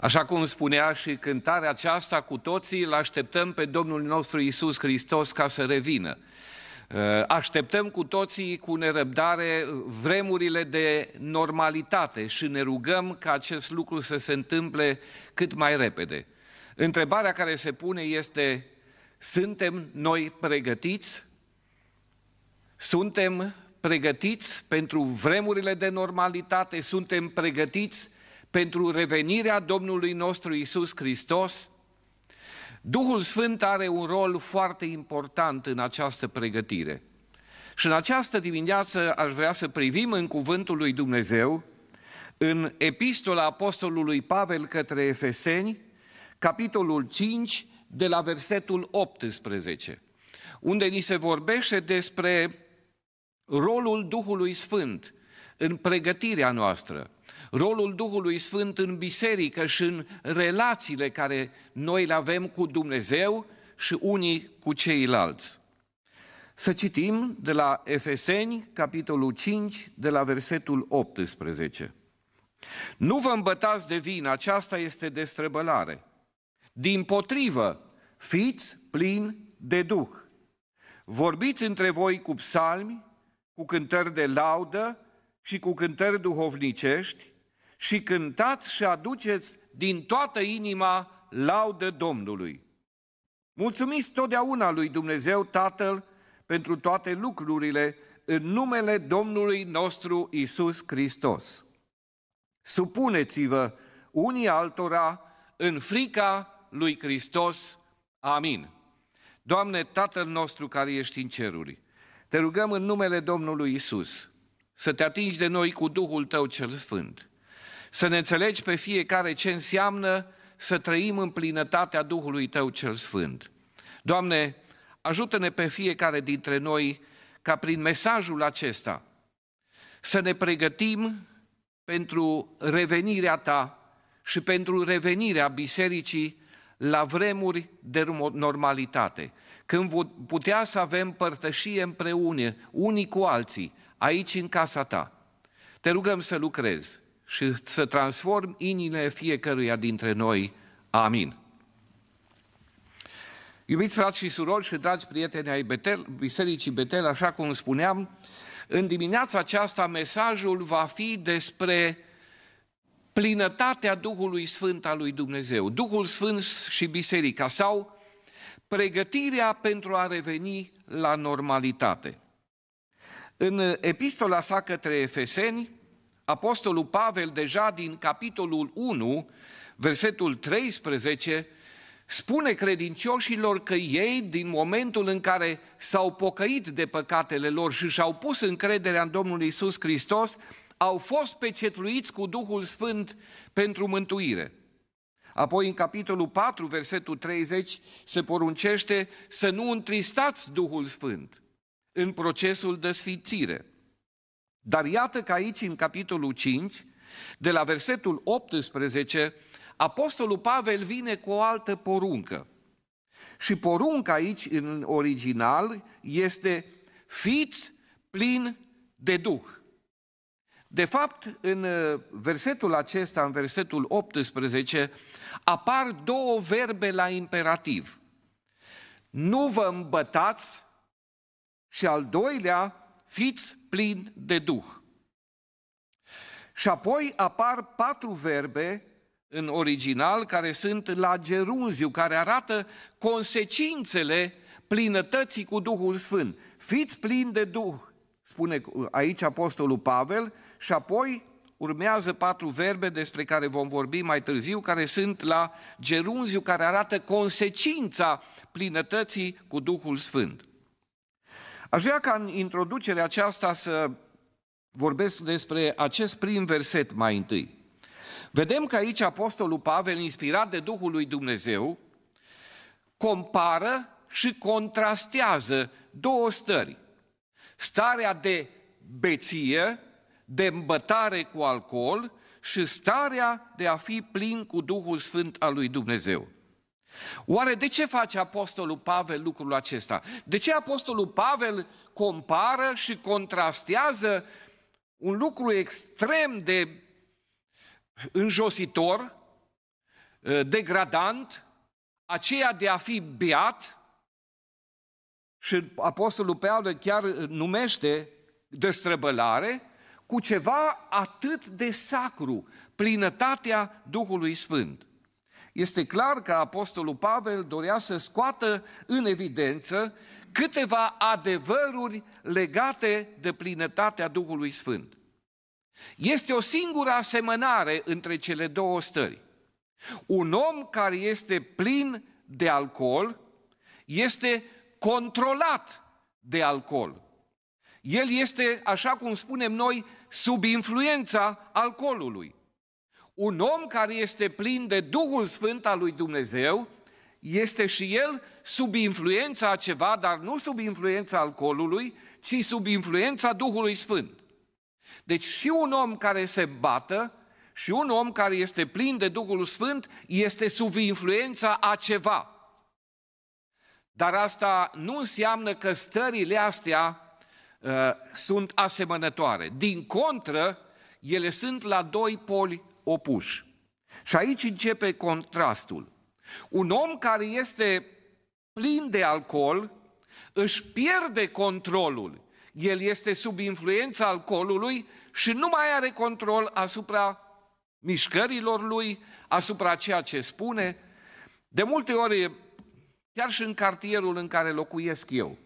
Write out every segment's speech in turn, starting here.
Așa cum spunea și cântarea aceasta, cu toții îl așteptăm pe Domnul nostru Isus Hristos ca să revină. Uh, așteptăm cu toții cu nerăbdare vremurile de normalitate și ne rugăm ca acest lucru să se întâmple cât mai repede. Întrebarea care se pune este, suntem noi pregătiți? Suntem pregătiți pentru vremurile de normalitate? Suntem pregătiți pentru revenirea Domnului nostru Isus Hristos, Duhul Sfânt are un rol foarte important în această pregătire. Și în această dimineață aș vrea să privim în Cuvântul lui Dumnezeu, în Epistola Apostolului Pavel către Efeseni, capitolul 5, de la versetul 18, unde ni se vorbește despre rolul Duhului Sfânt în pregătirea noastră rolul Duhului Sfânt în biserică și în relațiile care noi le avem cu Dumnezeu și unii cu ceilalți. Să citim de la Efeseni, capitolul 5, de la versetul 18. Nu vă îmbătați de vin, aceasta este destrăbălare. Din potrivă, fiți plini de Duh. Vorbiți între voi cu psalmi, cu cântări de laudă și cu cântări duhovnicești, și cântați și aduceți din toată inima laudă Domnului. Mulțumiți totdeauna lui Dumnezeu Tatăl pentru toate lucrurile în numele Domnului nostru Isus Hristos. Supuneți-vă unii altora în frica lui Hristos. Amin. Doamne, Tatăl nostru care ești în ceruri, te rugăm în numele Domnului Isus să te atingi de noi cu Duhul Tău cel Sfânt, să ne înțelegi pe fiecare ce înseamnă să trăim în plinătatea Duhului Tău cel Sfânt. Doamne, ajută-ne pe fiecare dintre noi ca prin mesajul acesta să ne pregătim pentru revenirea Ta și pentru revenirea Bisericii la vremuri de normalitate, când putea să avem părtășie împreună, unii cu alții, aici în casa Ta. Te rugăm să lucrezi și să transform inile fiecăruia dintre noi. Amin. Iubiți frați și surori și dragi prieteni ai Betel, Bisericii Betel, așa cum spuneam, în dimineața aceasta mesajul va fi despre plinătatea Duhului Sfânt al lui Dumnezeu, Duhul Sfânt și Biserica sau pregătirea pentru a reveni la normalitate. În epistola sa către Efeseni, Apostolul Pavel deja din capitolul 1, versetul 13, spune credincioșilor că ei, din momentul în care s-au pocăit de păcatele lor și și-au pus încrederea în Domnul Isus Hristos, au fost pecetluiți cu Duhul Sfânt pentru mântuire. Apoi, în capitolul 4, versetul 30, se poruncește să nu întristați Duhul Sfânt în procesul de sfințire. Dar iată că aici, în capitolul 5, de la versetul 18, Apostolul Pavel vine cu o altă poruncă. Și porunca aici, în original, este fiți plin de Duh. De fapt, în uh, versetul acesta, în versetul 18, apar două verbe la imperativ. Nu vă îmbătați și al doilea, fiți plin de Duh. Și apoi apar patru verbe în original care sunt la gerunziu, care arată consecințele plinătății cu Duhul Sfânt. Fiți plini de Duh, spune aici Apostolul Pavel, și apoi urmează patru verbe despre care vom vorbi mai târziu, care sunt la gerunziu, care arată consecința plinătății cu Duhul Sfânt. Aș vrea ca în introducerea aceasta să vorbesc despre acest prim verset mai întâi. Vedem că aici Apostolul Pavel, inspirat de Duhul lui Dumnezeu, compară și contrastează două stări. Starea de beție, de îmbătare cu alcool și starea de a fi plin cu Duhul Sfânt al lui Dumnezeu. Oare de ce face Apostolul Pavel lucrul acesta? De ce Apostolul Pavel compară și contrastează un lucru extrem de înjositor, degradant, aceea de a fi beat, și Apostolul Pavel chiar numește destrăbălare, cu ceva atât de sacru, plinătatea Duhului Sfânt. Este clar că Apostolul Pavel dorea să scoată în evidență câteva adevăruri legate de plinătatea Duhului Sfânt. Este o singură asemănare între cele două stări. Un om care este plin de alcool este controlat de alcool. El este, așa cum spunem noi, sub influența alcoolului un om care este plin de Duhul Sfânt al lui Dumnezeu este și el sub influența a ceva, dar nu sub influența alcoolului, ci sub influența Duhului Sfânt. Deci și un om care se bată și un om care este plin de Duhul Sfânt este sub influența a ceva. Dar asta nu înseamnă că stările astea uh, sunt asemănătoare. Din contră, ele sunt la doi poli opuși. Și aici începe contrastul. Un om care este plin de alcool își pierde controlul. El este sub influența alcoolului și nu mai are control asupra mișcărilor lui, asupra ceea ce spune. De multe ori, chiar și în cartierul în care locuiesc eu,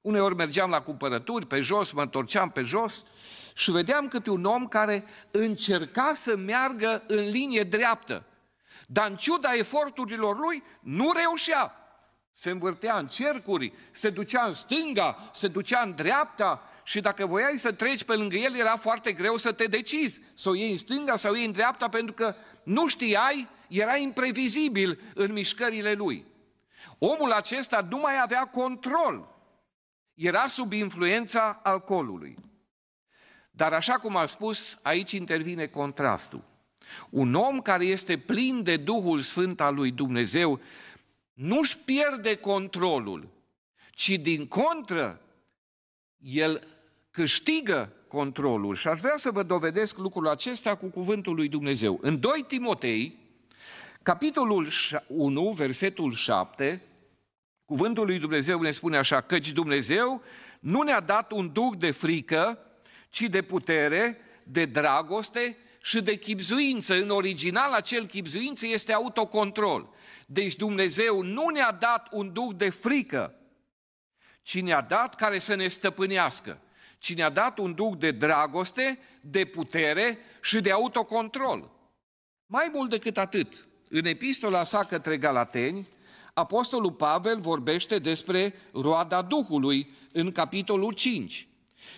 uneori mergeam la cumpărături, pe jos, mă întorceam pe jos și vedeam câte un om care încerca să meargă în linie dreaptă. Dar în ciuda eforturilor lui, nu reușea. Se învârtea în cercuri, se ducea în stânga, se ducea în dreapta și dacă voiai să treci pe lângă el, era foarte greu să te decizi, să o iei în stânga sau iei în dreapta, pentru că nu știai, era imprevizibil în mișcările lui. Omul acesta nu mai avea control. Era sub influența alcoolului. Dar așa cum am spus, aici intervine contrastul. Un om care este plin de Duhul Sfânt al lui Dumnezeu nu-și pierde controlul, ci din contră, el câștigă controlul. Și aș vrea să vă dovedesc lucrul acesta cu cuvântul lui Dumnezeu. În 2 Timotei, capitolul 1, versetul 7, cuvântul lui Dumnezeu ne spune așa, căci Dumnezeu nu ne-a dat un duc de frică, ci de putere, de dragoste și de chipzuință. În original, acel chipzuință este autocontrol. Deci Dumnezeu nu ne-a dat un duc de frică, ci ne-a dat care să ne stăpânească. Ci ne-a dat un duc de dragoste, de putere și de autocontrol. Mai mult decât atât, în epistola sa către Galateni, Apostolul Pavel vorbește despre roada Duhului în capitolul 5.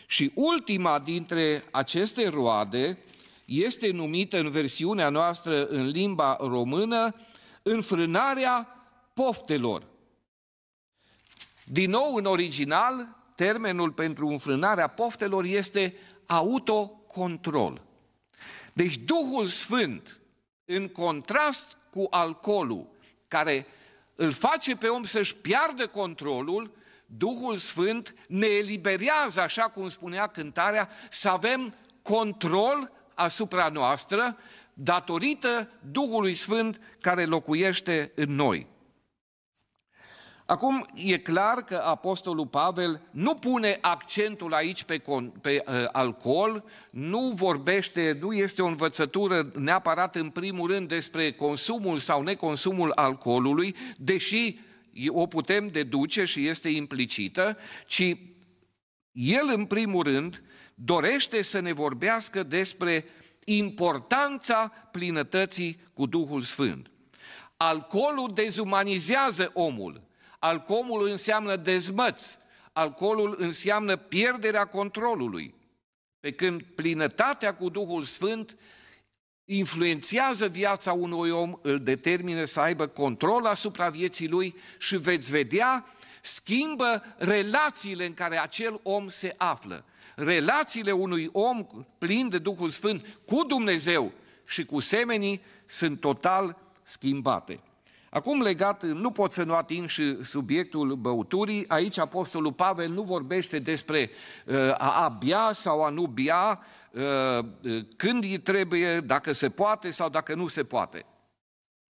Și ultima dintre aceste roade este numită în versiunea noastră în limba română înfrânarea poftelor. Din nou, în original, termenul pentru înfrânarea poftelor este autocontrol. Deci Duhul Sfânt, în contrast cu alcoolul, care îl face pe om să-și piardă controlul, Duhul Sfânt ne eliberează, așa cum spunea cântarea, să avem control asupra noastră datorită Duhului Sfânt care locuiește în noi. Acum, e clar că Apostolul Pavel nu pune accentul aici pe, con, pe uh, alcool, nu vorbește, nu este o învățătură neapărat în primul rând despre consumul sau neconsumul alcoolului, deși uh, o putem deduce și este implicită, ci el în primul rând dorește să ne vorbească despre importanța plinătății cu Duhul Sfânt. Alcoolul dezumanizează omul. Alcoolul înseamnă dezmăț. Alcoolul înseamnă pierderea controlului. Pe când plinătatea cu Duhul Sfânt influențează viața unui om, îl determină să aibă control asupra vieții lui și veți vedea, schimbă relațiile în care acel om se află. Relațiile unui om plin de Duhul Sfânt cu Dumnezeu și cu semenii sunt total schimbate. Acum legat, nu pot să nu ating și subiectul băuturii, aici Apostolul Pavel nu vorbește despre uh, a abia sau a nu bea, Uh, când îi trebuie, dacă se poate sau dacă nu se poate.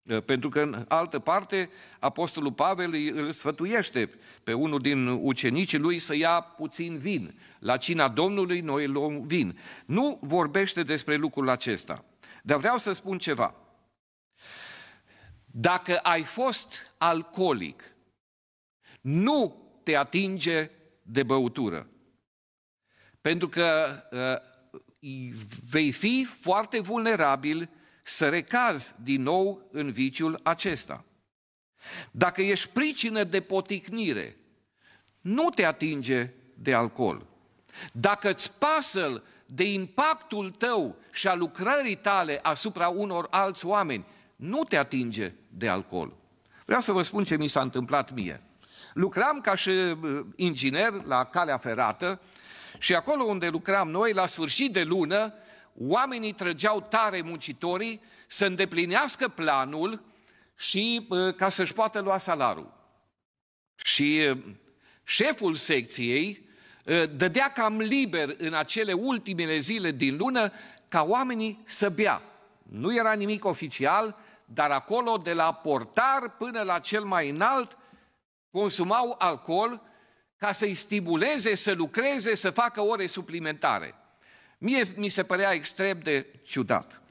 Uh, pentru că, în altă parte, Apostolul Pavel îl sfătuiește pe unul din ucenicii lui să ia puțin vin. La cina Domnului noi luăm vin. Nu vorbește despre lucrul acesta. Dar vreau să spun ceva. Dacă ai fost alcoolic, nu te atinge de băutură. Pentru că uh, vei fi foarte vulnerabil să recazi din nou în viciul acesta. Dacă ești pricină de poticnire, nu te atinge de alcool. Dacă îți pasă de impactul tău și a lucrării tale asupra unor alți oameni, nu te atinge de alcool. Vreau să vă spun ce mi s-a întâmplat mie. Lucram ca și uh, inginer la calea ferată și acolo unde lucram noi, la sfârșit de lună, oamenii trăgeau tare muncitorii să îndeplinească planul și uh, ca să-și poată lua salarul. Și uh, șeful secției uh, dădea cam liber în acele ultimele zile din lună ca oamenii să bea. Nu era nimic oficial, dar acolo de la portar până la cel mai înalt consumau alcool ca să-i stimuleze să lucreze, să facă ore suplimentare. Mie mi se părea extrem de ciudat.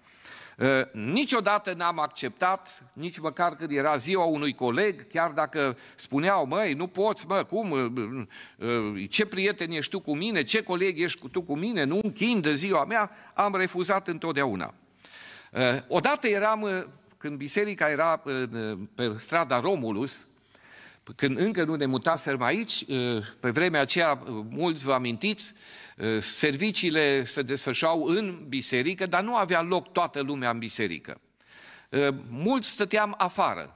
Uh, niciodată n-am acceptat, nici măcar când era ziua unui coleg, chiar dacă spuneau, măi, nu poți, mă, cum, uh, uh, ce prieten ești tu cu mine, ce coleg ești tu cu mine, nu închin de ziua mea, am refuzat întotdeauna. Uh, odată eram, uh, când biserica era uh, pe strada Romulus, când încă nu ne mutaserăm aici, eh, pe vremea aceea, eh, mulți vă amintiți, eh, serviciile se desfășau în biserică, dar nu avea loc toată lumea în biserică. Mulți stăteam afară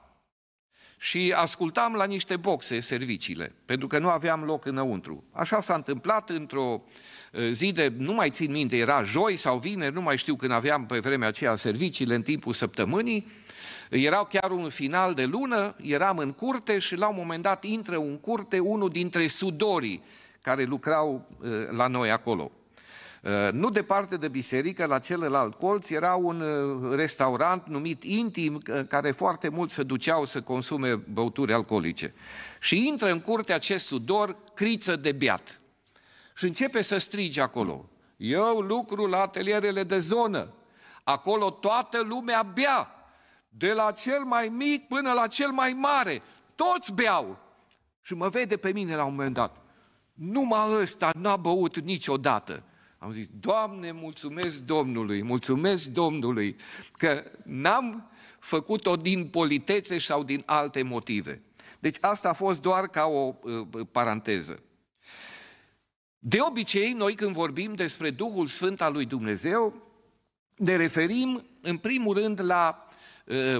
și ascultam la niște boxe serviciile, pentru că nu aveam loc înăuntru. Așa s-a întâmplat într-o zi de, nu mai țin minte, era joi sau vineri, nu mai știu când aveam pe vremea aceea serviciile în timpul săptămânii, erau chiar un final de lună, eram în curte și la un moment dat intră în curte unul dintre sudorii care lucrau uh, la noi acolo. Uh, nu departe de biserică, la celălalt colț, era un uh, restaurant numit Intim, care foarte mult se duceau să consume băuturi alcoolice. Și intră în curte acest sudor, criță de beat. Și începe să strige acolo. Eu lucru la atelierele de zonă. Acolo toată lumea bea de la cel mai mic până la cel mai mare, toți beau. Și mă vede pe mine la un moment dat. Numai ăsta n-a băut niciodată. Am zis, Doamne, mulțumesc Domnului, mulțumesc Domnului, că n-am făcut-o din politețe sau din alte motive. Deci asta a fost doar ca o uh, uh paranteză. De obicei, noi când vorbim despre Duhul Sfânt al lui Dumnezeu, ne referim în primul rând la Uh,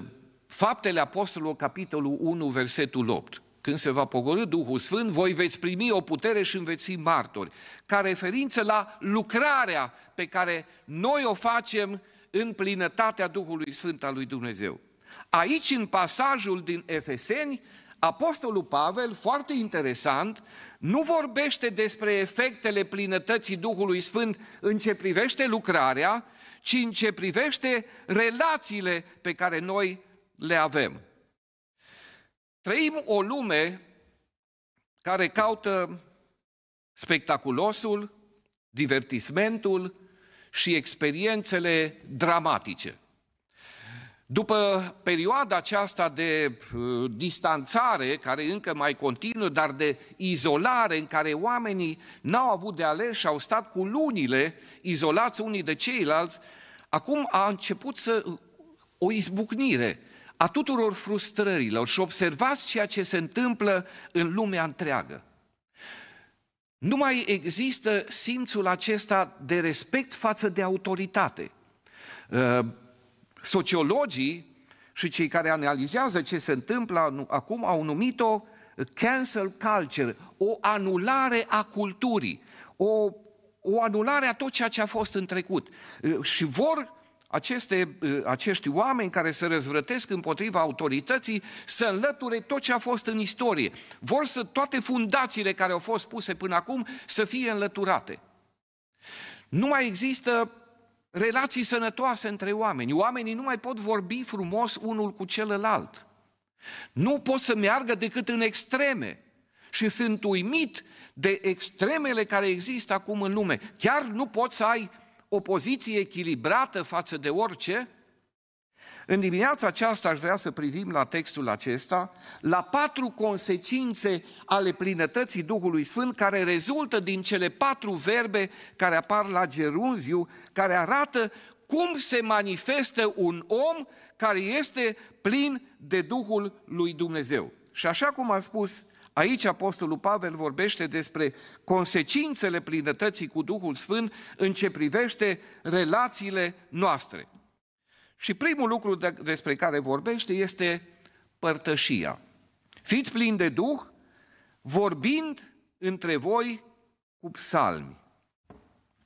faptele Apostolului, capitolul 1, versetul 8. Când se va pogorâ Duhul Sfânt, voi veți primi o putere și înveți martori, ca referință la lucrarea pe care noi o facem în plinătatea Duhului Sfânt al lui Dumnezeu. Aici, în pasajul din Efeseni, Apostolul Pavel, foarte interesant, nu vorbește despre efectele plinătății Duhului Sfânt în ce privește lucrarea, ci în ce privește relațiile pe care noi le avem. Trăim o lume care caută spectaculosul, divertismentul și experiențele dramatice. După perioada aceasta de uh, distanțare, care încă mai continuă, dar de izolare, în care oamenii n-au avut de ales și au stat cu lunile izolați unii de ceilalți, acum a început să uh, o izbucnire a tuturor frustrărilor și observați ceea ce se întâmplă în lumea întreagă. Nu mai există simțul acesta de respect față de autoritate. Uh, Sociologii și cei care analizează ce se întâmplă acum au numit-o cancel culture, o anulare a culturii, o, o anulare a tot ceea ce a fost în trecut. Și vor aceste, acești oameni care se răzvrătesc împotriva autorității să înlăture tot ce a fost în istorie. Vor să toate fundațiile care au fost puse până acum să fie înlăturate. Nu mai există relații sănătoase între oameni. Oamenii nu mai pot vorbi frumos unul cu celălalt. Nu pot să meargă decât în extreme. Și sunt uimit de extremele care există acum în lume. Chiar nu poți să ai o poziție echilibrată față de orice, în dimineața aceasta aș vrea să privim la textul acesta, la patru consecințe ale plinătății Duhului Sfânt care rezultă din cele patru verbe care apar la gerunziu, care arată cum se manifestă un om care este plin de Duhul lui Dumnezeu. Și așa cum a spus Aici Apostolul Pavel vorbește despre consecințele plinătății cu Duhul Sfânt în ce privește relațiile noastre. Și primul lucru de, despre care vorbește este părtășia. Fiți plini de Duh, vorbind între voi cu psalmi.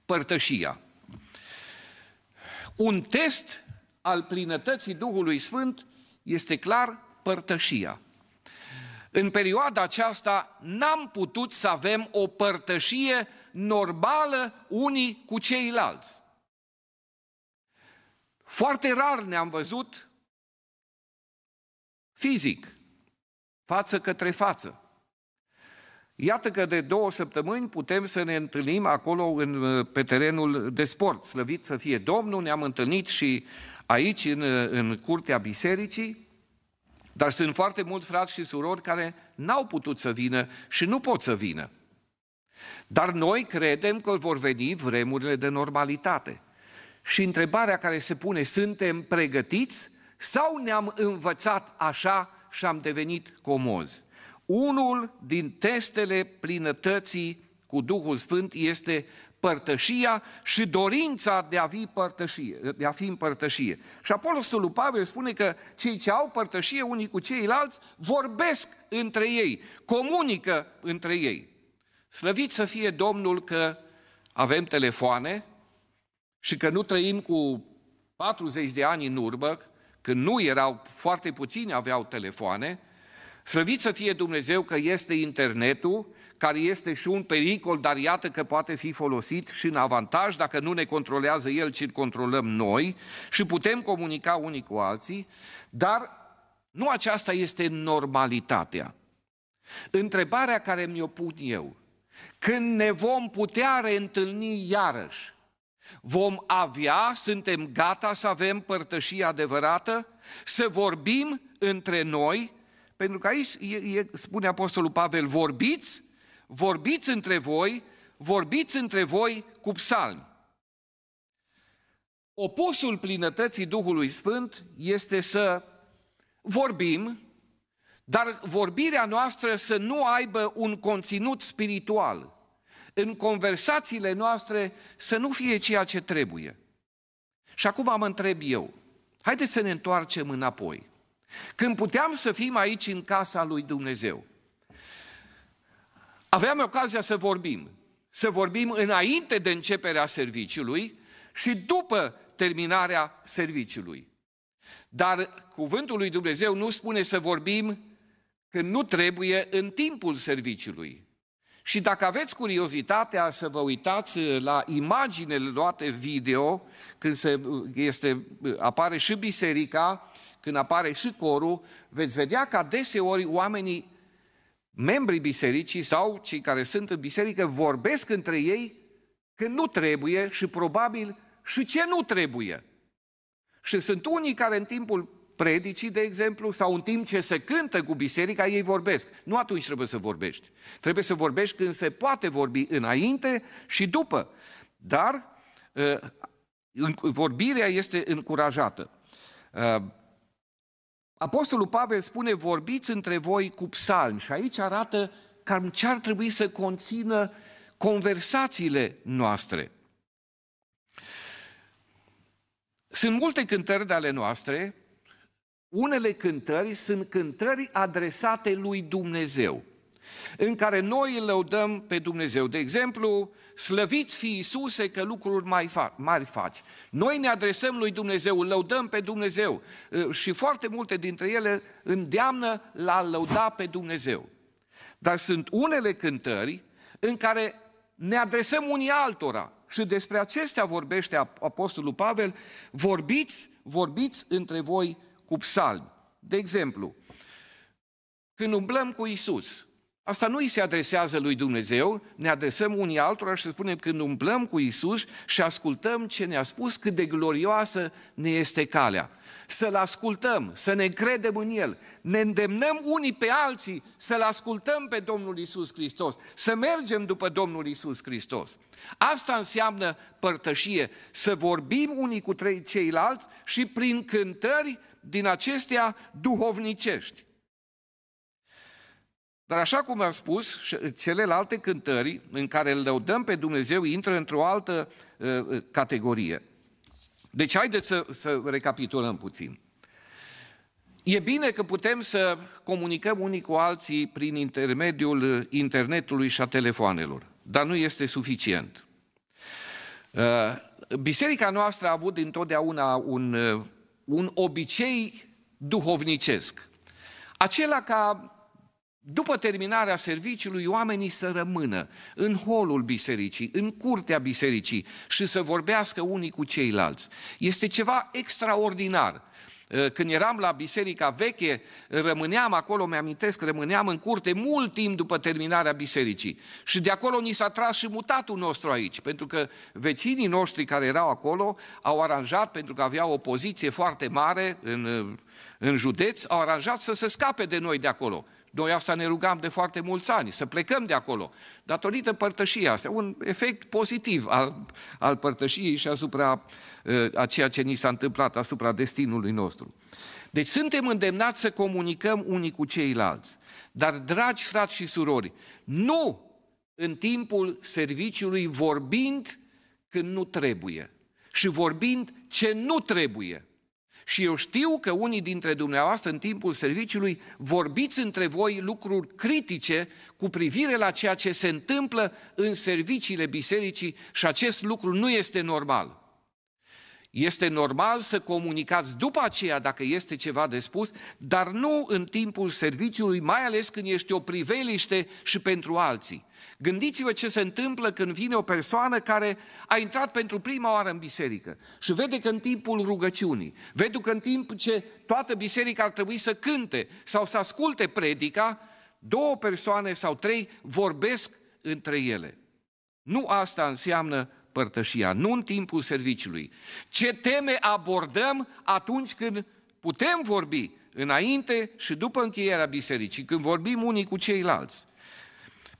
Părtășia. Un test al plinătății Duhului Sfânt este clar părtășia. În perioada aceasta n-am putut să avem o părtășie normală unii cu ceilalți. Foarte rar ne-am văzut fizic, față către față. Iată că de două săptămâni putem să ne întâlnim acolo în, uh, pe terenul de sport. Slăvit să fie Domnul, ne-am întâlnit și aici, în, uh, în curtea bisericii, dar sunt foarte mulți frați și surori care n-au putut să vină și nu pot să vină. Dar noi credem că vor veni vremurile de normalitate. Și întrebarea care se pune, suntem pregătiți sau ne-am învățat așa și am devenit comozi? Unul din testele plinătății cu Duhul Sfânt este părtășia și dorința de a, fi părtășie, de a fi în părtășie. Și Apostolul Pavel spune că cei ce au părtășie unii cu ceilalți vorbesc între ei, comunică între ei. Slăvit să fie Domnul că avem telefoane, și că nu trăim cu 40 de ani în urmă, când nu erau, foarte puțini aveau telefoane, slăvit să fie Dumnezeu că este internetul, care este și un pericol, dar iată că poate fi folosit și în avantaj dacă nu ne controlează el, ci îl controlăm noi și putem comunica unii cu alții, dar nu aceasta este normalitatea. Întrebarea care mi-o pun eu, când ne vom putea reîntâlni iarăși, Vom avea, suntem gata să avem părtășie adevărată, să vorbim între noi, pentru că aici e, e, spune Apostolul Pavel, vorbiți, vorbiți între voi, vorbiți între voi cu psalmi. Opusul plinătății Duhului Sfânt este să vorbim, dar vorbirea noastră să nu aibă un conținut spiritual, în conversațiile noastre să nu fie ceea ce trebuie. Și acum mă întreb eu, haideți să ne întoarcem înapoi. Când puteam să fim aici în casa lui Dumnezeu, aveam ocazia să vorbim, să vorbim înainte de începerea serviciului și după terminarea serviciului. Dar cuvântul lui Dumnezeu nu spune să vorbim când nu trebuie în timpul serviciului, și dacă aveți curiozitatea să vă uitați uh, la imaginele luate video, când se, uh, este, uh, apare și biserica, când apare și corul, veți vedea că adeseori oamenii, membrii bisericii sau cei care sunt în biserică, vorbesc între ei că nu trebuie și probabil și ce nu trebuie. Și sunt unii care în timpul predicii, de exemplu, sau în timp ce se cântă cu biserica, ei vorbesc. Nu atunci trebuie să vorbești. Trebuie să vorbești când se poate vorbi înainte și după. Dar ă, vorbirea este încurajată. Ă, Apostolul Pavel spune, vorbiți între voi cu psalmi și aici arată cam ce ar trebui să conțină conversațiile noastre. Sunt multe cântări de ale noastre unele cântări sunt cântări adresate lui Dumnezeu, în care noi îl lăudăm pe Dumnezeu. De exemplu, slăviți fi Iisuse că lucruri mai mari faci. Noi ne adresăm lui Dumnezeu, îl lăudăm pe Dumnezeu uh, și foarte multe dintre ele îndeamnă la a lăuda pe Dumnezeu. Dar sunt unele cântări în care ne adresăm unii altora și despre acestea vorbește Apostolul Pavel, vorbiți, vorbiți între voi cu psalmi. De exemplu, când umblăm cu Isus, asta nu îi se adresează lui Dumnezeu, ne adresăm unii altora și spunem când umblăm cu Isus și ascultăm ce ne-a spus, cât de glorioasă ne este calea. Să-L ascultăm, să ne credem în El, ne îndemnăm unii pe alții să-L ascultăm pe Domnul Isus Hristos, să mergem după Domnul Isus Hristos. Asta înseamnă părtășie, să vorbim unii cu ceilalți și prin cântări din acestea duhovnicești. Dar așa cum am spus, celelalte cântări în care îl lăudăm pe Dumnezeu intră într-o altă uh, uh, categorie. Deci haideți să, să recapitulăm puțin. E bine că putem să comunicăm unii cu alții prin intermediul uh, internetului și a telefoanelor, dar nu este suficient. Uh, biserica noastră a avut întotdeauna un un obicei duhovnicesc. Acela ca după terminarea serviciului, oamenii să rămână în holul bisericii, în curtea bisericii și să vorbească unii cu ceilalți. Este ceva extraordinar. Eh, când eram la biserica veche, rămâneam acolo, mi-amintesc, rămâneam în curte mult timp după terminarea bisericii. Și de acolo ni s-a tras și mutatul nostru aici, pentru că vecinii noștri care erau acolo au aranjat, pentru că aveau o poziție foarte mare în, eh, în județ, au aranjat să se scape de noi de acolo. Noi asta ne rugam de foarte mulți ani, să plecăm de acolo. Datorită părtășiei astea, un efect pozitiv al, al părtășiei și asupra ă, a ceea ce ni s-a întâmplat, asupra destinului nostru. Deci suntem îndemnați să comunicăm unii cu ceilalți. Dar, dragi frați și surori, nu în timpul serviciului vorbind când nu trebuie și vorbind ce nu trebuie. Și eu știu că unii dintre dumneavoastră în timpul serviciului vorbiți între voi lucruri critice cu privire la ceea ce se întâmplă în serviciile bisericii și acest lucru nu este normal. Este normal să comunicați după aceea dacă este ceva de spus, dar nu în timpul serviciului, mai ales când ești o priveliște și pentru alții. Gândiți-vă ce se întâmplă când vine o persoană care a intrat pentru prima oară în biserică și vede că în timpul rugăciunii, vede că în timp ce toată biserica ar trebui să cânte sau să asculte predica, două persoane sau trei vorbesc între ele. Nu asta înseamnă părtășia, nu în timpul serviciului. Ce teme abordăm atunci când putem vorbi înainte și după încheierea bisericii, când vorbim unii cu ceilalți.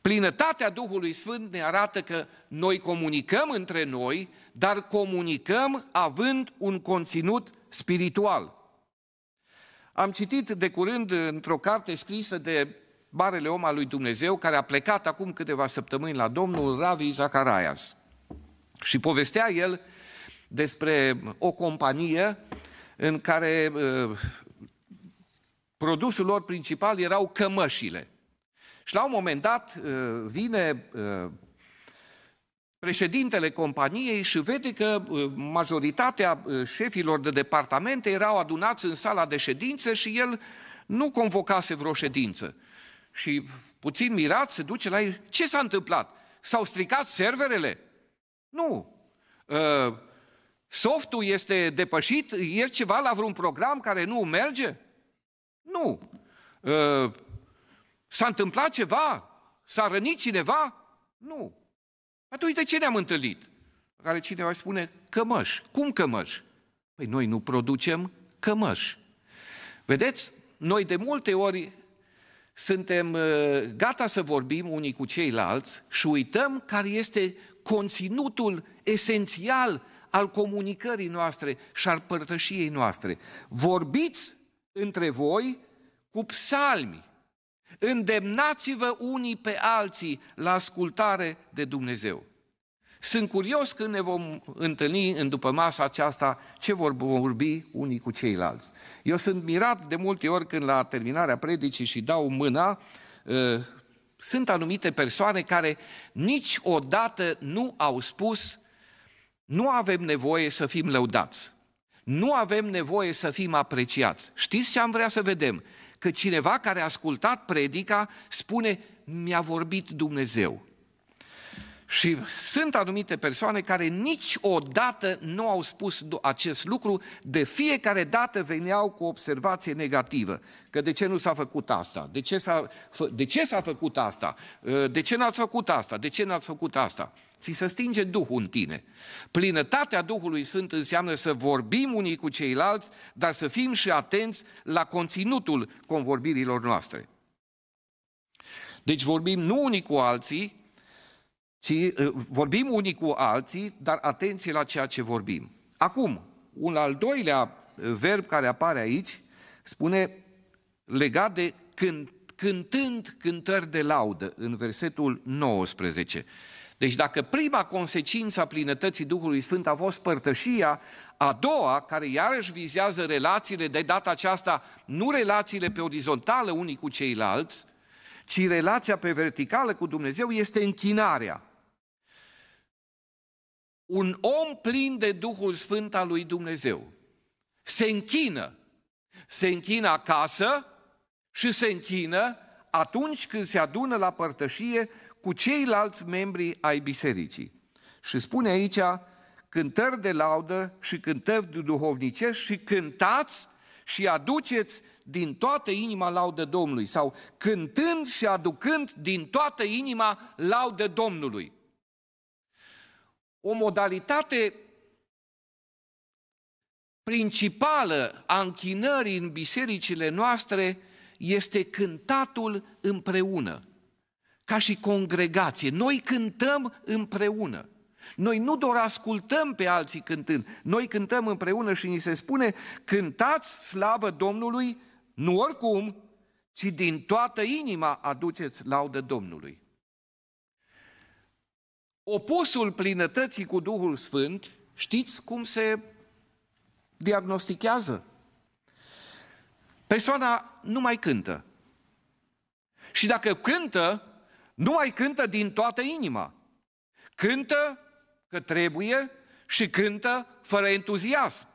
Plinătatea Duhului Sfânt ne arată că noi comunicăm între noi, dar comunicăm având un conținut spiritual. Am citit de curând într-o carte scrisă de marele om al lui Dumnezeu, care a plecat acum câteva săptămâni la Domnul Ravi Zacharias. Și povestea el despre o companie în care uh, produsul lor principal erau cămășile. Și la un moment dat uh, vine uh, președintele companiei și vede că majoritatea șefilor de departamente erau adunați în sala de ședințe și el nu convocase vreo ședință. Și puțin mirat se duce la ei, ce s-a întâmplat? S-au stricat serverele? Nu. Uh, softul este depășit? E ceva la vreun program care nu merge? Nu. Uh, s-a întâmplat ceva? S-a rănit cineva? Nu. Atunci de ce ne-am întâlnit? Care cineva spune, cămăș. Cum cămăș? Păi noi nu producem cămăș. Vedeți, noi de multe ori suntem uh, gata să vorbim unii cu ceilalți și uităm care este conținutul esențial al comunicării noastre și al părtășiei noastre. Vorbiți între voi cu psalmi, îndemnați-vă unii pe alții la ascultare de Dumnezeu. Sunt curios când ne vom întâlni în după masa aceasta ce vor vorbi unii cu ceilalți. Eu sunt mirat de multe ori când la terminarea predicii și dau mâna ă, sunt anumite persoane care niciodată nu au spus nu avem nevoie să fim lăudați, nu avem nevoie să fim apreciați. Știți ce am vrea să vedem? Că cineva care a ascultat predica spune mi-a vorbit Dumnezeu. Și sunt anumite persoane care niciodată nu au spus acest lucru, de fiecare dată veneau cu observație negativă. Că de ce nu s-a făcut asta? De ce s-a, de ce s-a făcut asta? Ă, de ce n-ați făcut asta? De ce n-ați făcut asta? Ți se stinge Duhul în tine. Plinătatea Duhului Sfânt înseamnă să vorbim unii cu ceilalți, dar să fim și atenți la conținutul convorbirilor noastre. Deci vorbim nu unii cu alții, și ă, vorbim unii cu alții, dar atenție la ceea ce vorbim. Acum, un al doilea ă, verb care apare aici spune legat de cânt, cântând cântări de laudă în versetul 19. Deci dacă prima consecință a plinătății Duhului Sfânt a fost părtășia, a doua, care iarăși vizează relațiile de data aceasta, nu relațiile pe orizontală unii cu ceilalți, ci relația pe verticală cu Dumnezeu este închinarea un om plin de Duhul Sfânt al lui Dumnezeu se închină. Se închină acasă și se închină atunci când se adună la părtășie cu ceilalți membri ai bisericii. Și spune aici, cântări de laudă și cântări duhovnicești și cântați și aduceți din toată inima laudă Domnului sau cântând și aducând din toată inima laudă Domnului o modalitate principală a închinării în bisericile noastre este cântatul împreună, ca și congregație. Noi cântăm împreună. Noi nu doar ascultăm pe alții cântând, noi cântăm împreună și ni se spune cântați slavă Domnului, nu oricum, ci din toată inima aduceți laudă Domnului. Opusul plinătății cu Duhul Sfânt, știți cum se diagnostichează? Persoana nu mai cântă. Și dacă cântă, nu mai cântă din toată inima. Cântă că trebuie și cântă fără entuziasm.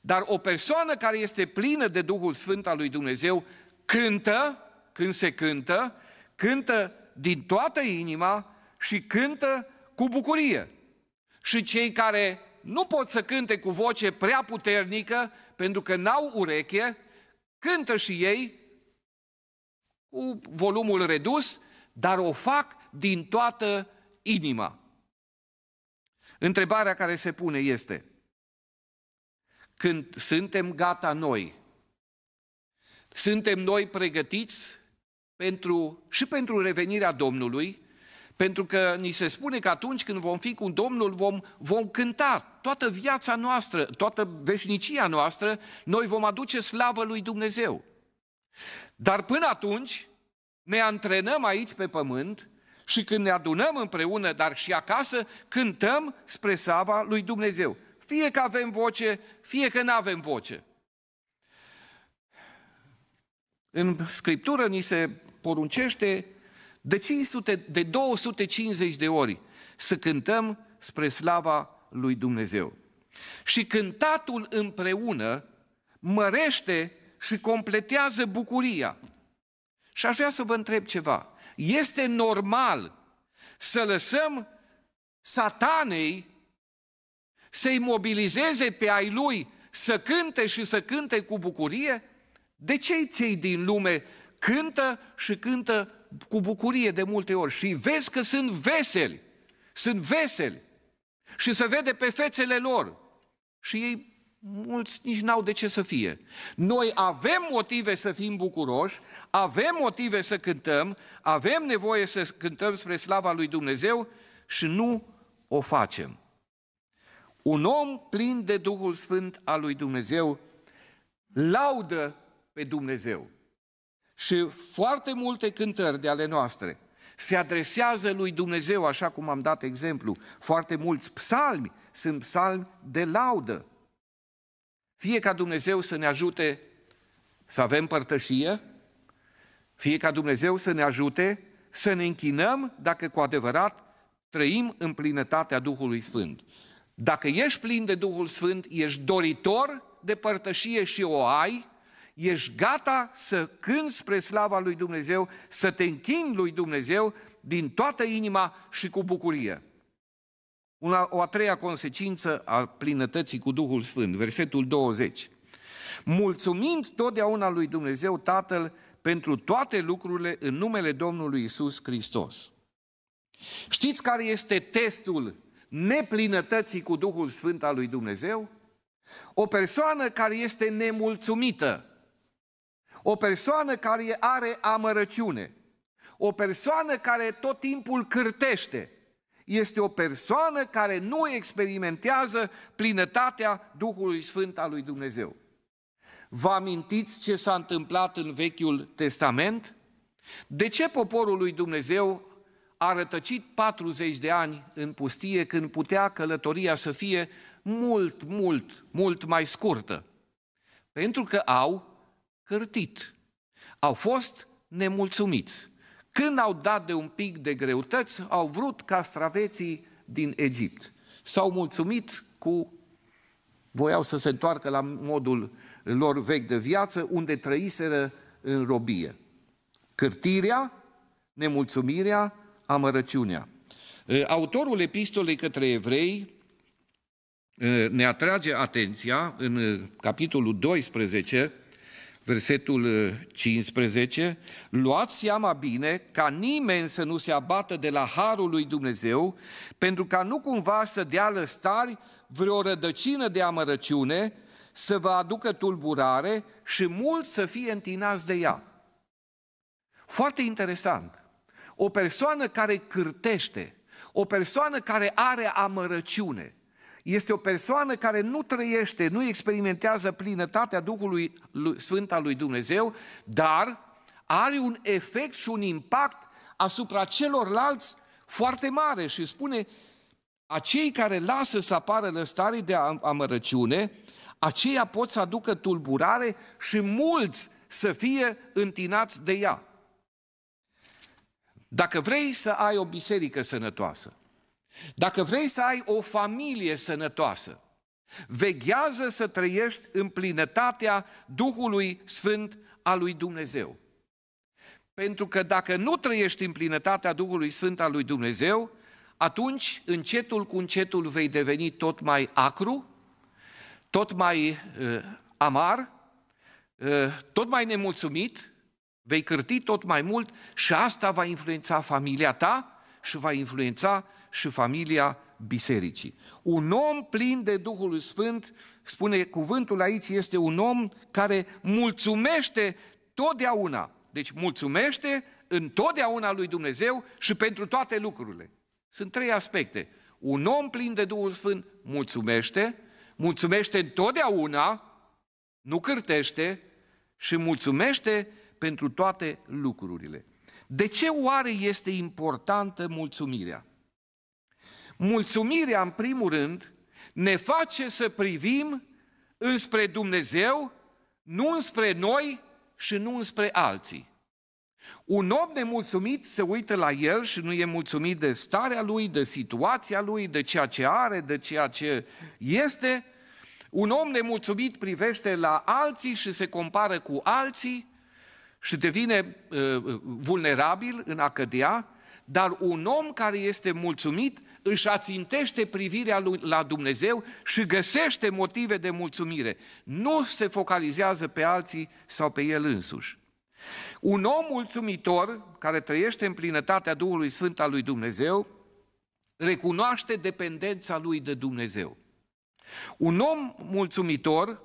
Dar o persoană care este plină de Duhul Sfânt al lui Dumnezeu cântă, când se cântă, cântă din toată inima și cântă cu bucurie. Și cei care nu pot să cânte cu voce prea puternică, pentru că n-au ureche, cântă și ei cu volumul redus, dar o fac din toată inima. Întrebarea care se pune este, când suntem gata noi, suntem noi pregătiți pentru, și pentru revenirea Domnului pentru că ni se spune că atunci când vom fi cu Domnul, vom, vom cânta toată viața noastră, toată veșnicia noastră, noi vom aduce slavă lui Dumnezeu. Dar până atunci ne antrenăm aici pe pământ și când ne adunăm împreună, dar și acasă, cântăm spre slava lui Dumnezeu. Fie că avem voce, fie că nu avem voce. În Scriptură ni se poruncește de 500, de 250 de ori să cântăm spre slava lui Dumnezeu. Și cântatul împreună mărește și completează bucuria. Și aș vrea să vă întreb ceva. Este normal să lăsăm satanei să-i mobilizeze pe ai lui să cânte și să cânte cu bucurie? De ce cei din lume cântă și cântă cu bucurie de multe ori și vezi că sunt veseli, sunt veseli și se vede pe fețele lor și ei mulți nici n-au de ce să fie. Noi avem motive să fim bucuroși, avem motive să cântăm, avem nevoie să cântăm spre slava lui Dumnezeu și nu o facem. Un om plin de Duhul Sfânt al lui Dumnezeu laudă pe Dumnezeu și foarte multe cântări de ale noastre se adresează lui Dumnezeu, așa cum am dat exemplu. Foarte mulți psalmi sunt psalmi de laudă. Fie ca Dumnezeu să ne ajute să avem părtășie, fie ca Dumnezeu să ne ajute să ne închinăm dacă cu adevărat trăim în plinătatea Duhului Sfânt. Dacă ești plin de Duhul Sfânt, ești doritor de părtășie și o ai, ești gata să cânți spre slava lui Dumnezeu, să te închin lui Dumnezeu din toată inima și cu bucurie. Una, o a treia consecință a plinătății cu Duhul Sfânt, versetul 20. Mulțumind totdeauna lui Dumnezeu Tatăl pentru toate lucrurile în numele Domnului Isus Hristos. Știți care este testul neplinătății cu Duhul Sfânt al lui Dumnezeu? O persoană care este nemulțumită o persoană care are amărăciune, o persoană care tot timpul cârtește, este o persoană care nu experimentează plinătatea Duhului Sfânt al lui Dumnezeu. Vă amintiți ce s-a întâmplat în Vechiul Testament? De ce poporul lui Dumnezeu a rătăcit 40 de ani în pustie când putea călătoria să fie mult, mult, mult mai scurtă? Pentru că au cârtit. Au fost nemulțumiți. Când au dat de un pic de greutăți, au vrut castraveții din Egipt. S-au mulțumit cu... Voiau să se întoarcă la modul lor vechi de viață, unde trăiseră în robie. Cârtirea, nemulțumirea, amărăciunea. Autorul epistolei către evrei ne atrage atenția în capitolul 12 versetul 15, uh, luați seama bine ca nimeni să nu se abată de la harul lui Dumnezeu, pentru ca nu cumva să dea lăstari vreo rădăcină de amărăciune, să vă aducă tulburare și mult să fie întinați de ea. Foarte interesant. O persoană care cârtește, o persoană care are amărăciune, este o persoană care nu trăiește, nu experimentează plinătatea Duhului Sfânt al lui Dumnezeu, dar are un efect și un impact asupra celorlalți foarte mare și spune acei care lasă să apară lăstarii de amărăciune, aceia pot să aducă tulburare și mulți să fie întinați de ea. Dacă vrei să ai o biserică sănătoasă, dacă vrei să ai o familie sănătoasă, veghează să trăiești în plinătatea Duhului Sfânt al lui Dumnezeu. Pentru că dacă nu trăiești în plinătatea Duhului Sfânt al lui Dumnezeu, atunci încetul cu încetul vei deveni tot mai acru, tot mai uh, amar, uh, tot mai nemulțumit, vei cârti tot mai mult și asta va influența familia ta și va influența și familia bisericii. Un om plin de Duhul Sfânt, spune cuvântul aici, este un om care mulțumește totdeauna. Deci mulțumește întotdeauna lui Dumnezeu și pentru toate lucrurile. Sunt trei aspecte. Un om plin de Duhul Sfânt mulțumește, mulțumește întotdeauna, nu cârtește și mulțumește pentru toate lucrurile. De ce oare este importantă mulțumirea? Mulțumirea, în primul rând, ne face să privim înspre Dumnezeu, nu înspre noi și nu înspre alții. Un om nemulțumit se uită la el și nu e mulțumit de starea lui, de situația lui, de ceea ce are, de ceea ce este. Un om nemulțumit privește la alții și se compară cu alții și devine uh, uh vulnerabil în a cădea, dar un om care este mulțumit își ațintește privirea lui la Dumnezeu și găsește motive de mulțumire. Nu se focalizează pe alții sau pe el însuși. Un om mulțumitor care trăiește în plinătatea Duhului Sfânt al lui Dumnezeu recunoaște dependența lui de Dumnezeu. Un om mulțumitor,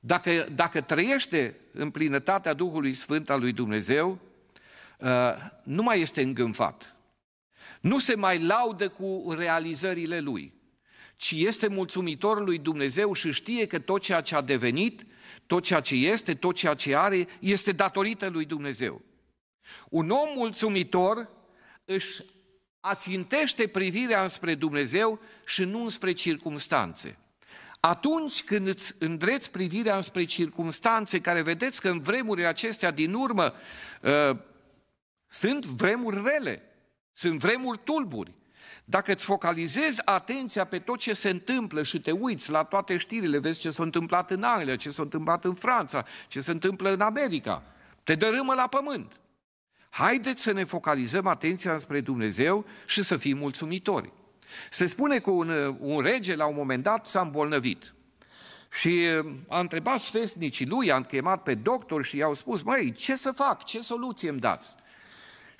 dacă, dacă trăiește în plinătatea Duhului Sfânt al lui Dumnezeu, uh, nu mai este îngânfat, nu se mai laudă cu realizările lui, ci este mulțumitor lui Dumnezeu și știe că tot ceea ce a devenit, tot ceea ce este, tot ceea ce are, este datorită lui Dumnezeu. Un om mulțumitor își ațintește privirea spre Dumnezeu și nu spre circumstanțe. Atunci când îți îndreți privirea spre circumstanțe, care vedeți că în vremurile acestea din urmă uh, sunt vremuri rele, sunt vremuri tulburi. Dacă îți focalizezi atenția pe tot ce se întâmplă și te uiți la toate știrile, vezi ce s-a întâmplat în Anglia, ce s-a întâmplat în Franța, ce se întâmplă în America, te dărâmă la pământ. Haideți să ne focalizăm atenția spre Dumnezeu și să fim mulțumitori. Se spune că un, un rege la un moment dat s-a îmbolnăvit și uh, a întrebat sfesnicii lui, a chemat pe doctor și i-au spus, măi, ce să fac, ce soluție îmi dați?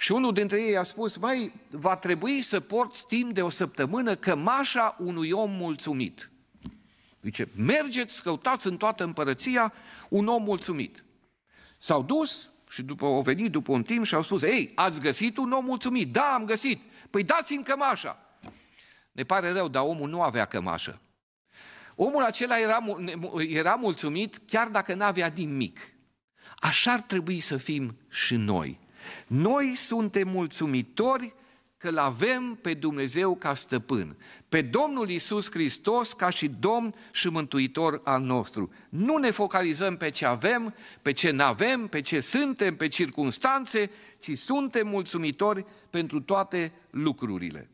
Și unul dintre ei a spus, mai va trebui să porți timp de o săptămână cămașa unui om mulțumit. Zice, mergeți, căutați în toată împărăția un om mulțumit. S-au dus și după o venit după un timp și au spus, ei, ați găsit un om mulțumit? Da, am găsit. Păi dați-mi cămașa. Ne pare rău, dar omul nu avea cămașă. Omul acela era, era mulțumit chiar dacă n-avea nimic. Așa ar trebui să fim și noi. Noi suntem mulțumitori că-L avem pe Dumnezeu ca stăpân, pe Domnul Isus Hristos ca și Domn și Mântuitor al nostru. Nu ne focalizăm pe ce avem, pe ce n-avem, pe ce suntem, pe circunstanțe, ci suntem mulțumitori pentru toate lucrurile.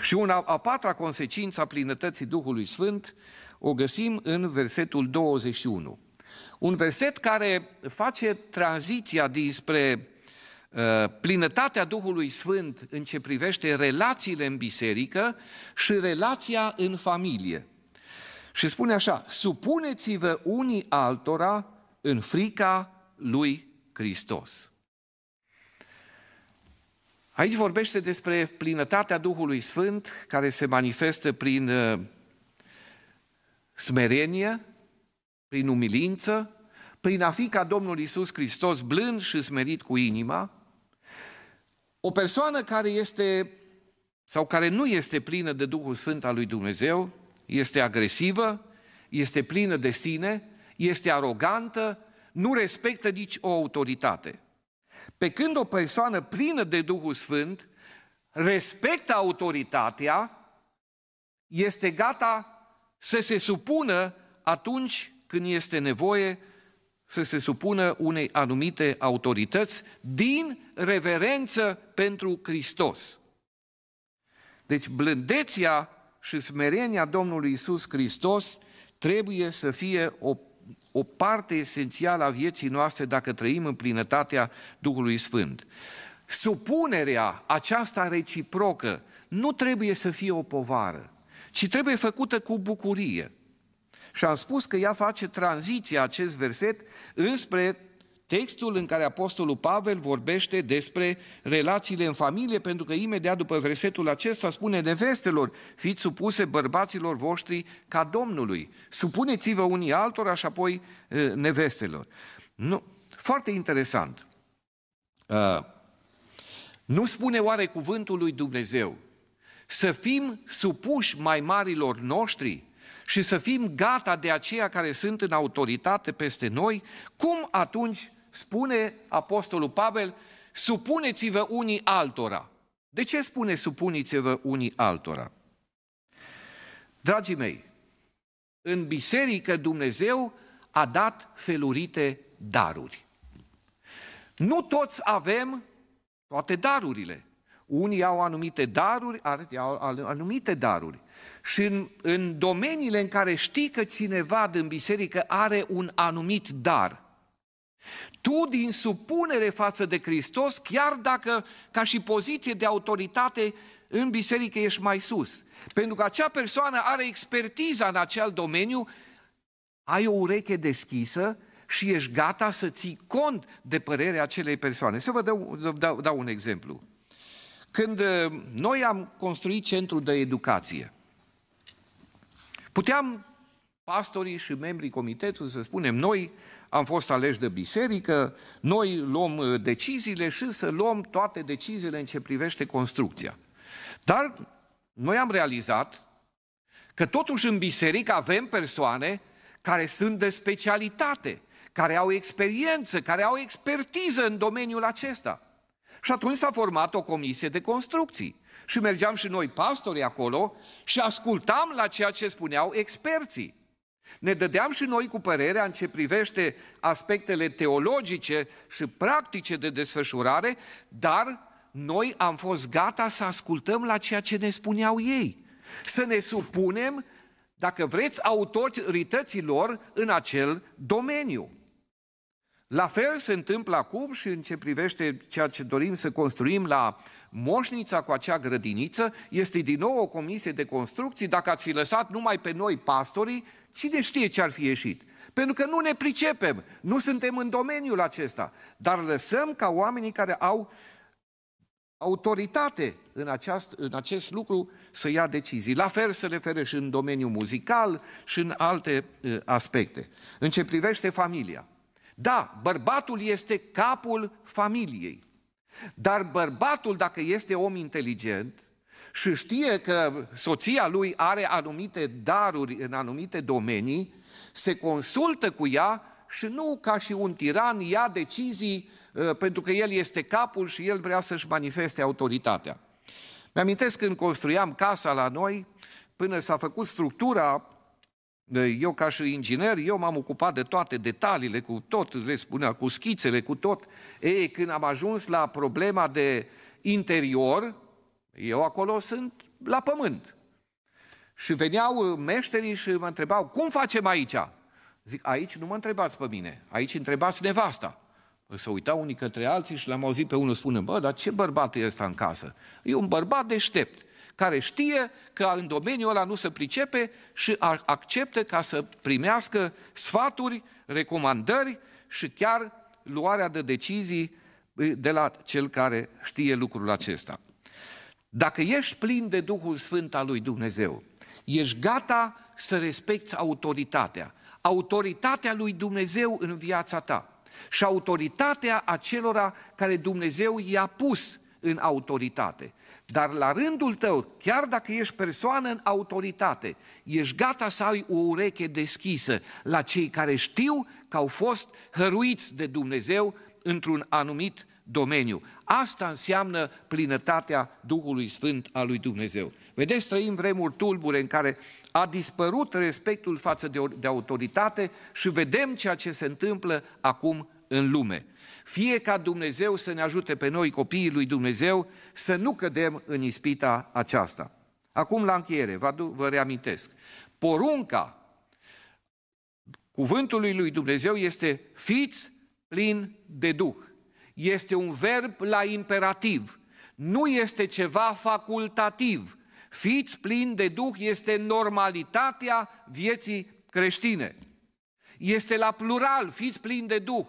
Și una a patra consecință a plinătății Duhului Sfânt o găsim în versetul 21. Un verset care face tranziția dinspre uh, plinătatea Duhului Sfânt în ce privește relațiile în biserică și relația în familie. Și spune așa, supuneți-vă unii altora în frica lui Hristos. Aici vorbește despre plinătatea Duhului Sfânt care se manifestă prin uh, smerenie, prin umilință, prin a fi ca Domnul Isus Hristos blând și smerit cu inima, o persoană care este sau care nu este plină de Duhul Sfânt al lui Dumnezeu, este agresivă, este plină de sine, este arogantă, nu respectă nici o autoritate. Pe când o persoană plină de Duhul Sfânt respectă autoritatea, este gata să se supună atunci când este nevoie să se supună unei anumite autorități din reverență pentru Hristos. Deci blândeția și smerenia Domnului Isus Hristos trebuie să fie o, o parte esențială a vieții noastre dacă trăim în plinătatea Duhului Sfânt. Supunerea aceasta reciprocă nu trebuie să fie o povară, ci trebuie făcută cu bucurie. Și am spus că ea face tranziția acest verset înspre textul în care Apostolul Pavel vorbește despre relațiile în familie, pentru că imediat după versetul acesta spune nevestelor, fiți supuse bărbaților voștri ca Domnului, supuneți-vă unii altora și apoi eh, nevestelor. Nu. Foarte interesant. Eh, nu spune oare cuvântul lui Dumnezeu să fim supuși mai marilor noștri și să fim gata de aceia care sunt în autoritate peste noi, cum atunci spune Apostolul Pavel, supuneți-vă unii altora. De ce spune supuneți-vă unii altora? Dragii mei, în biserică Dumnezeu a dat felurite daruri. Nu toți avem toate darurile. Unii au anumite daruri, alții au anumite daruri. Și în, în domeniile în care știi că cineva din biserică are un anumit dar, tu din supunere față de Hristos, chiar dacă ca și poziție de autoritate în biserică ești mai sus, pentru că acea persoană are expertiza în acel domeniu, ai o ureche deschisă și ești gata să ții cont de părerea acelei persoane. Să vă dau, dau, dau un exemplu. Când uh, noi am construit centrul de educație, puteam pastorii și membrii comitetului să spunem, noi am fost aleși de biserică, noi luăm uh, deciziile și să luăm toate deciziile în ce privește construcția. Dar noi am realizat că totuși în biserică avem persoane care sunt de specialitate, care au experiență, care au expertiză în domeniul acesta. Și atunci s-a format o comisie de construcții. Și mergeam și noi, pastori, acolo și ascultam la ceea ce spuneau experții. Ne dădeam și noi cu părerea în ce privește aspectele teologice și practice de desfășurare, dar noi am fost gata să ascultăm la ceea ce ne spuneau ei. Să ne supunem, dacă vreți, autorităților în acel domeniu. La fel se întâmplă acum și în ce privește ceea ce dorim să construim la Moșnița cu acea grădiniță, este din nou o comisie de construcții. Dacă ați fi lăsat numai pe noi pastorii, cine știe ce ar fi ieșit? Pentru că nu ne pricepem, nu suntem în domeniul acesta, dar lăsăm ca oamenii care au autoritate în, aceast, în acest lucru să ia decizii. La fel se refere și în domeniul muzical și în alte uh, aspecte. În ce privește familia, da, bărbatul este capul familiei. Dar bărbatul, dacă este om inteligent și știe că soția lui are anumite daruri în anumite domenii, se consultă cu ea și nu ca și un tiran ia decizii uh, pentru că el este capul și el vrea să-și manifeste autoritatea. Mi-amintesc când construiam casa la noi, până s-a făcut structura, eu ca și inginer, eu m-am ocupat de toate detaliile, cu tot, le spunea, cu schițele, cu tot. Ei, când am ajuns la problema de interior, eu acolo sunt la pământ. Și veneau uh, meșterii și mă întrebau, cum facem aici? Zic, aici nu mă întrebați pe mine, aici întrebați nevasta. Păi Să uitau unii către alții și l-am auzit pe unul spunând, bă, dar ce bărbat e ăsta în casă? E un bărbat deștept care știe că în domeniul ăla nu se pricepe și acceptă ca să primească sfaturi, recomandări și chiar luarea de decizii de la cel care știe lucrul acesta. Dacă ești plin de Duhul Sfânt al lui Dumnezeu, ești gata să respecti autoritatea, autoritatea lui Dumnezeu în viața ta și autoritatea acelora care Dumnezeu i-a pus în autoritate. Dar la rândul tău, chiar dacă ești persoană în autoritate, ești gata să ai o ureche deschisă la cei care știu că au fost hăruiți de Dumnezeu într-un anumit domeniu. Asta înseamnă plinătatea Duhului Sfânt al lui Dumnezeu. Vedeți, trăim vremuri tulbure în care a dispărut respectul față de, autoritate și vedem ceea ce se întâmplă acum în lume. Fie ca Dumnezeu să ne ajute pe noi, copiii lui Dumnezeu, să nu cădem în ispita aceasta. Acum la încheiere, vă, aduc, vă reamintesc. Porunca cuvântului lui Dumnezeu este fiți plin de Duh. Este un verb la imperativ. Nu este ceva facultativ. Fiți plin de Duh este normalitatea vieții creștine. Este la plural, fiți plin de Duh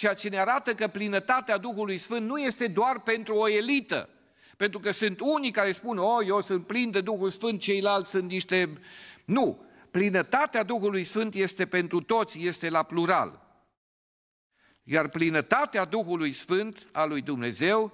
ceea ce ne arată că plinătatea Duhului Sfânt nu este doar pentru o elită. Pentru că sunt unii care spun, o, oh, eu sunt plin de Duhul Sfânt, ceilalți sunt niște... Nu! Plinătatea Duhului Sfânt este pentru toți, este la plural. Iar plinătatea Duhului Sfânt a lui Dumnezeu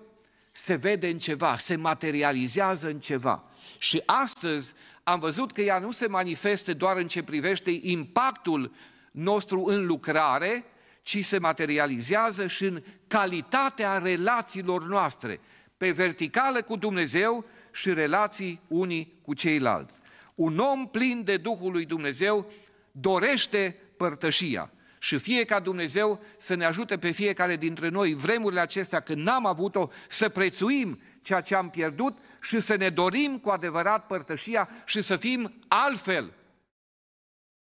se vede în ceva, se materializează în ceva. Și astăzi am văzut că ea nu se manifeste doar în ce privește impactul nostru în lucrare, ci se materializează și în calitatea relațiilor noastre, pe verticală cu Dumnezeu și relații unii cu ceilalți. Un om plin de Duhul lui Dumnezeu dorește părtășia și fie ca Dumnezeu să ne ajute pe fiecare dintre noi vremurile acestea când n-am avut-o să prețuim ceea ce am pierdut și să ne dorim cu adevărat părtășia și să fim altfel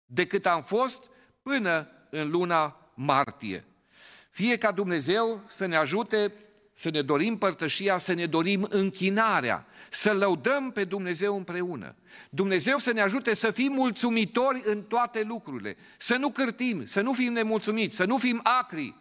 decât am fost până în luna martie. Fie ca Dumnezeu să ne ajute să ne dorim părtășia, să ne dorim închinarea, să lăudăm pe Dumnezeu împreună. Dumnezeu să ne ajute să fim mulțumitori în toate lucrurile, să nu cârtim, să nu fim nemulțumiți, să nu fim acri,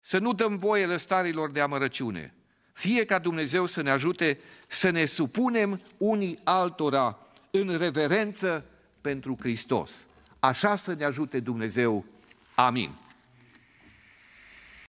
să nu dăm voie lăstarilor de amărăciune. Fie ca Dumnezeu să ne ajute să ne supunem unii altora în reverență pentru Hristos. Așa să ne ajute Dumnezeu Amin.